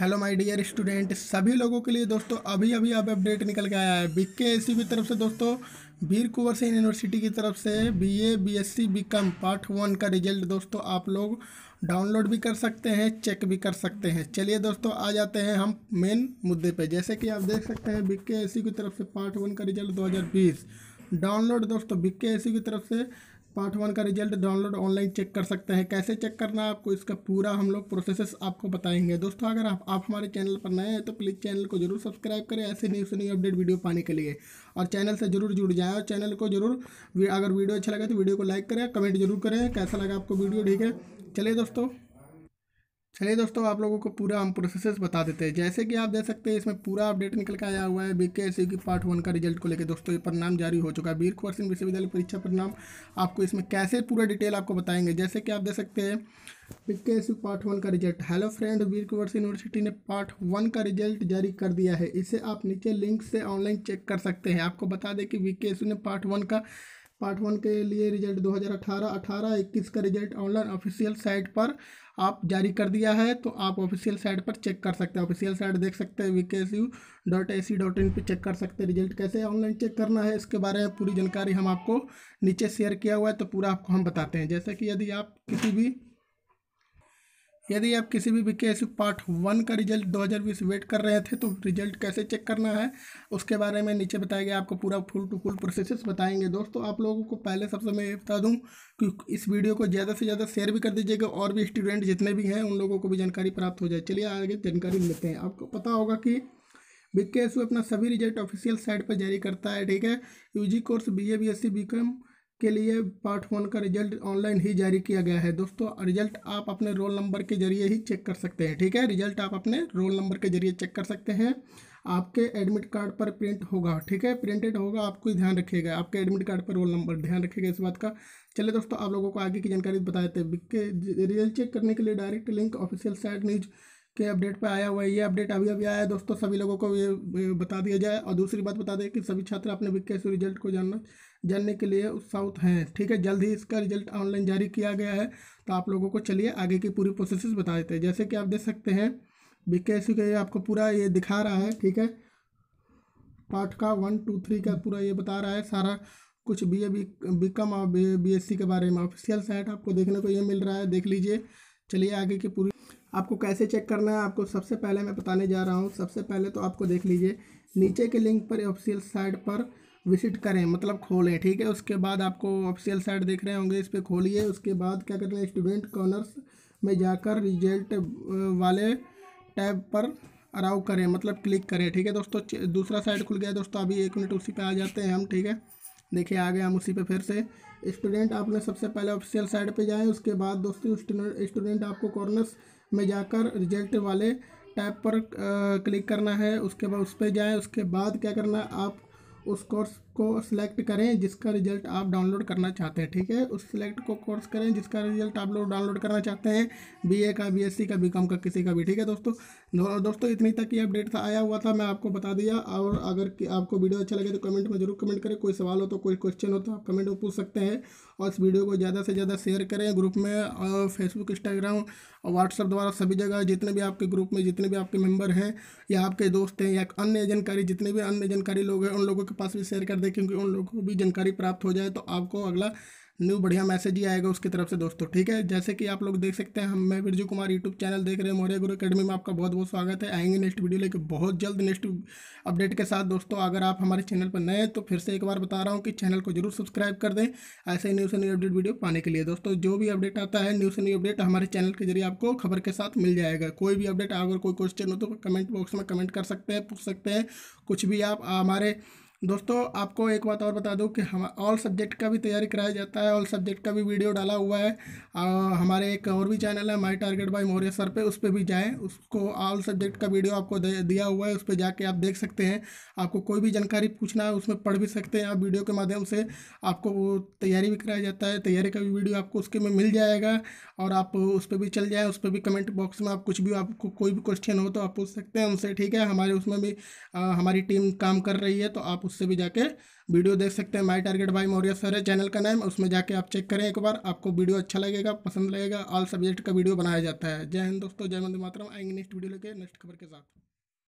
hello my dear student सभी लोगों के लिए दोस्तों अभी अभी अब अपडेट निकल के आया है बिक के एस की तरफ से दोस्तों वीर कुंवर सिंह यूनिवर्सिटी की तरफ से BA BSc BCom part one का रिजल्ट दोस्तों आप लोग डाउनलोड भी कर सकते हैं चेक भी कर सकते हैं चलिए दोस्तों आ जाते हैं हम मेन मुद्दे पर जैसे कि आप देख सकते हैं बिक के की तरफ से पार्ट वन का रिजल्ट दो डाउनलोड दोस्तों बिक के की तरफ से पार्ट वन का रिजल्ट डाउनलोड ऑनलाइन चेक कर सकते हैं कैसे चेक करना है आपको इसका पूरा हम लोग प्रोसेस आपको बताएंगे दोस्तों अगर आप, आप हमारे चैनल पर नए हैं तो प्लीज़ चैनल को जरूर सब्सक्राइब करें ऐसे न्यूज़ न्यू अपडेट वीडियो पाने के लिए और चैनल से जरूर जुड़ जाएँ और चैनल को जरूर अगर वीडियो अच्छा लगे तो वीडियो को लाइक करें कमेंट जरूर करें कैसा लगा आपको वीडियो ठीक है चलिए दोस्तों चलिए दोस्तों आप लोगों को पूरा हम प्रोसेसेस बता देते हैं जैसे कि आप देख सकते हैं इसमें पूरा अपडेट निकल के आया हुआ है बीके के e की पार्ट वन का रिजल्ट को लेकर दोस्तों ये परिणाम जारी हो चुका है बीर कुंवर सिंह विश्वविद्यालय परीक्षा परिणाम आपको इसमें कैसे पूरा डिटेल आपको बताएंगे जैसे कि आप देख सकते हैं बीके एस पार्ट वन का result hello friend Bir Kunwar university ने पार्ट वन का रिजल्ट जारी कर दिया है इसे आप नीचे लिंक से ऑनलाइन चेक कर सकते हैं आपको बता दें कि वी e ने पार्ट वन का पार्ट वन के लिए रिजल्ट 2018 18 21 का रिजल्ट ऑनलाइन ऑफिशियल साइट पर आप जारी कर दिया है तो आप ऑफिशियल साइट पर चेक कर सकते हैं ऑफिशियल साइट देख सकते हैं V K S U dot A C dot in पर चेक कर सकते हैं रिजल्ट कैसे ऑनलाइन चेक करना है इसके बारे में पूरी जानकारी हम आपको नीचे शेयर किया हुआ है तो पूरा आपको हम बताते हैं जैसे कि यदि आप किसी भी यदि आप किसी भी बीकेएसयू पार्ट वन का रिजल्ट 2020 वेट कर रहे थे तो रिजल्ट कैसे चेक करना है उसके बारे में नीचे बताया गया आपको पूरा फुल टू फुल प्रोसेसेस बताएंगे दोस्तों आप लोगों को पहले सबसे मैं ये बता दूं कि इस वीडियो को ज़्यादा से ज़्यादा शेयर भी कर दीजिएगा और भी स्टूडेंट जितने भी हैं उन लोगों को भी जानकारी प्राप्त हो जाए चलिए आगे जानकारी लेते हैं आपको पता होगा कि बी के अपना सभी रिजल्ट ऑफिशियल साइट पर जारी करता है ठीक है U G course B A B S C B com के लिए पार्ट वन का रिजल्ट ऑनलाइन ही जारी किया गया है दोस्तों रिजल्ट आप अपने रोल नंबर के जरिए ही चेक कर सकते हैं ठीक है रिजल्ट आप अपने रोल नंबर के जरिए चेक कर सकते हैं आपके एडमिट कार्ड पर प्रिंट होगा ठीक है प्रिंटेड होगा आपको ध्यान रखिएगा आपके एडमिट कार्ड पर रोल नंबर ध्यान रखिएगा इस बात का चलिए दोस्तों आप लोगों को आगे की जानकारी बताए थे रिजल्ट चेक करने के लिए direct link official site news के अपडेट पे आया हुआ है ये अपडेट अभी अभी आया है दोस्तों सभी लोगों को ये बता दिया जाए और दूसरी बात बता दें कि सभी छात्र अपने विज्ञास रिजल्ट को जानना जानने के लिए उत्साहित हैं ठीक है जल्द ही इसका रिजल्ट ऑनलाइन जारी किया गया है तो आप लोगों को चलिए आगे की पूरी प्रोसेस बता देते हैं जैसे कि आप देख सकते हैं का के आपको पूरा ये दिखा रहा है ठीक है पार्ट का वन टू थ्री का पूरा ये बता रहा है सारा कुछ बी ए बी कॉम और बी एस सी के बारे में ऑफिशियल साइट आपको देखने को ये मिल रहा है देख लीजिए चलिए आगे की पूरी आपको कैसे चेक करना है आपको सबसे पहले मैं बताने जा रहा हूँ सबसे पहले तो आपको देख लीजिए नीचे के लिंक पर ऑफिशियल साइट पर विजिट करें मतलब खोलें ठीक है उसके बाद आपको ऑफिशियल साइट देख रहे होंगे इस पर खोलिए उसके बाद क्या करना है स्टूडेंट कॉर्नर्स में जाकर रिजल्ट वाले टैब पर अराउ करें मतलब क्लिक करें ठीक है दोस्तों दूसरा साइड खुल गया दोस्तों अभी एक मिनट उसी पे आ जाते हैं हम ठीक है देखिए आ गए हम उसी पे फिर से स्टूडेंट आपने सबसे पहले ऑफिशियल साइड पे जाएं उसके बाद दोस्तों स्टूडेंट आपको कॉर्नर्स में जाकर रिजल्ट वाले टैब पर क्लिक करना है उसके बाद उस पर जाएँ उसके बाद क्या करना है आप उस कोर्स को सिलेक्ट करें जिसका रिजल्ट आप डाउनलोड करना चाहते हैं ठीक है उस सिलेक्ट को कोर्स करें जिसका रिजल्ट आप लोग डाउनलोड करना चाहते हैं बीए का बीएससी का बीकॉम का किसी का भी ठीक है दोस्तों दो, दोस्तों इतनी तक ये अपडेट था आया हुआ था मैं आपको बता दिया और अगर आपको वीडियो अच्छा लगे तो कमेंट में जरूर कमेंट करें कोई सवाल हो तो कोई क्वेश्चन हो तो आप कमेंट में पूछ सकते हैं और इस वीडियो को ज़्यादा से ज़्यादा शेयर करें ग्रुप में फेसबुक इंस्टाग्राम और व्हाट्सअप द्वारा सभी जगह जितने भी आपके ग्रुप में जितने भी आपके मेम्बर हैं या आपके दोस्त हैं या अन्य जानकारी जितने भी अन्य जानकारी लोग हैं उन लोगों के पास भी शेयर कर दें क्योंकि उन लोगों को भी जानकारी प्राप्त हो जाए तो आपको अगला न्यू बढ़िया मैसेज ही आएगा उसकी तरफ से दोस्तों ठीक है जैसे कि आप लोग देख सकते हैं हम मैं बिरजू कुमार यूट्यूब चैनल देख रहे हैं मौर्य गुरु अकेडमी में आपका बहुत बहुत स्वागत है आएंगे नेक्स्ट वीडियो लेकर बहुत जल्द नेक्स्ट अपडेट के साथ दोस्तों अगर आप हमारे चैनल पर नए हैं तो फिर से एक बार बता रहा हूँ कि चैनल को जरूर सब्सक्राइब कर दें ऐसे ही न्यू से न्यू अपडेट वीडियो पाने के लिए दोस्तों जो भी अपडेट आता है न्यू से न्यू अपडेट हमारे चैनल के जरिए आपको खबर के साथ मिल जाएगा कोई भी अपडेट अगर कोई क्वेश्चन हो तो कमेंट बॉक्स में कमेंट कर सकते हैं पूछ सकते हैं कुछ भी आप हमारे दोस्तों आपको एक बात और बता दूं कि हम ऑल सब्जेक्ट का भी तैयारी कराया जाता है ऑल सब्जेक्ट का भी वीडियो डाला हुआ है आ, हमारे एक और भी चैनल है my target by Maurya sir पे उस पर भी जाएं उसको ऑल सब्जेक्ट का वीडियो आपको दिया हुआ है उस पर जाके आप देख सकते हैं आपको कोई भी जानकारी पूछना है उसमें पढ़ भी सकते हैं आप वीडियो के माध्यम से आपको तैयारी भी कराया जाता है तैयारी का भी वीडियो आपको उसके में मिल जाएगा और आप उस पर भी चल जाएँ उस पर भी कमेंट बॉक्स में आप कुछ भी आपको कोई भी क्वेश्चन हो तो आप पूछ सकते हैं उनसे ठीक है हमारे उसमें भी हमारी टीम काम कर रही है तो आप उस उससे भी जाके वीडियो देख सकते हैं माई टारगेट भाई मौर्य सर है चैनल का नाम उसमें जाके आप चेक करें एक बार आपको वीडियो अच्छा लगेगा पसंद लगेगा ऑल सब्जेक्ट का वीडियो बनाया जाता है जय हिंद दोस्तों जय मंदिर मातरम आएंगे नेक्स्ट वीडियो लेके नेक्स्ट खबर के साथ